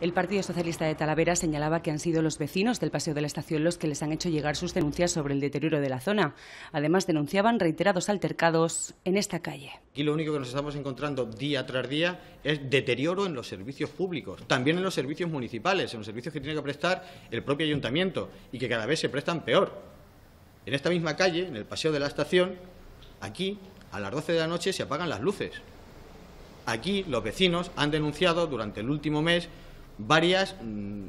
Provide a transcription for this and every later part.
El Partido Socialista de Talavera señalaba que han sido los vecinos del Paseo de la Estación los que les han hecho llegar sus denuncias sobre el deterioro de la zona. Además, denunciaban reiterados altercados en esta calle. Aquí lo único que nos estamos encontrando día tras día es deterioro en los servicios públicos, también en los servicios municipales, en los servicios que tiene que prestar el propio ayuntamiento y que cada vez se prestan peor. En esta misma calle, en el Paseo de la Estación, aquí, a las 12 de la noche, se apagan las luces. Aquí los vecinos han denunciado durante el último mes varias mm,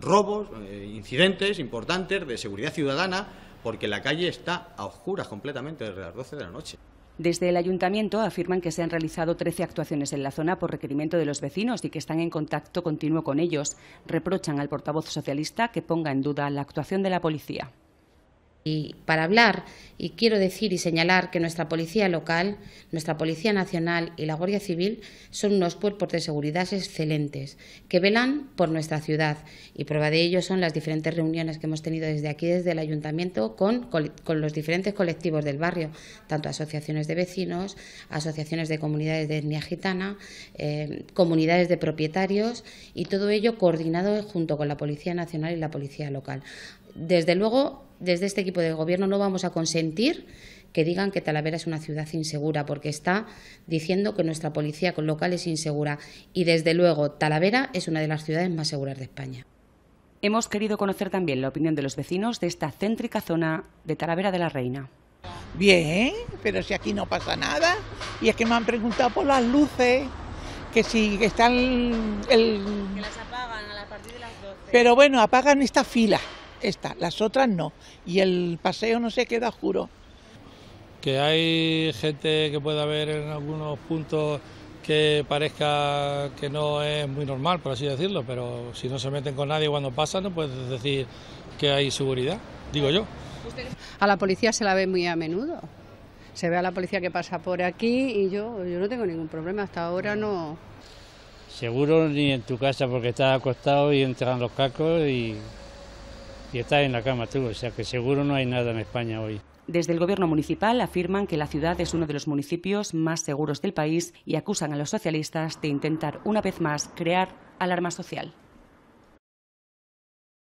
robos, eh, incidentes importantes de seguridad ciudadana, porque la calle está a oscuras completamente desde las 12 de la noche. Desde el ayuntamiento afirman que se han realizado 13 actuaciones en la zona por requerimiento de los vecinos y que están en contacto continuo con ellos. Reprochan al portavoz socialista que ponga en duda la actuación de la policía. Y para hablar, y quiero decir y señalar que nuestra Policía Local, nuestra Policía Nacional y la Guardia Civil son unos cuerpos de seguridad excelentes que velan por nuestra ciudad. Y prueba de ello son las diferentes reuniones que hemos tenido desde aquí, desde el Ayuntamiento, con, con los diferentes colectivos del barrio, tanto asociaciones de vecinos, asociaciones de comunidades de etnia gitana, eh, comunidades de propietarios y todo ello coordinado junto con la Policía Nacional y la Policía Local. Desde luego, desde este equipo de gobierno no vamos a consentir que digan que Talavera es una ciudad insegura, porque está diciendo que nuestra policía local es insegura. Y desde luego, Talavera es una de las ciudades más seguras de España. Hemos querido conocer también la opinión de los vecinos de esta céntrica zona de Talavera de la Reina. Bien, pero si aquí no pasa nada. Y es que me han preguntado por las luces, que si están Que las apagan a partir de las 12. Pero bueno, apagan esta fila esta, las otras no. Y el paseo no se queda oscuro. Que hay gente que puede haber en algunos puntos que parezca que no es muy normal, por así decirlo, pero si no se meten con nadie cuando pasa... no puedes decir que hay seguridad, digo yo. A la policía se la ve muy a menudo. Se ve a la policía que pasa por aquí y yo, yo no tengo ningún problema, hasta ahora no. Seguro ni en tu casa porque estás acostado y entran los cacos y y está en la cama tú, o sea que seguro no hay nada en España hoy. Desde el Gobierno municipal afirman que la ciudad es uno de los municipios más seguros del país y acusan a los socialistas de intentar una vez más crear alarma social.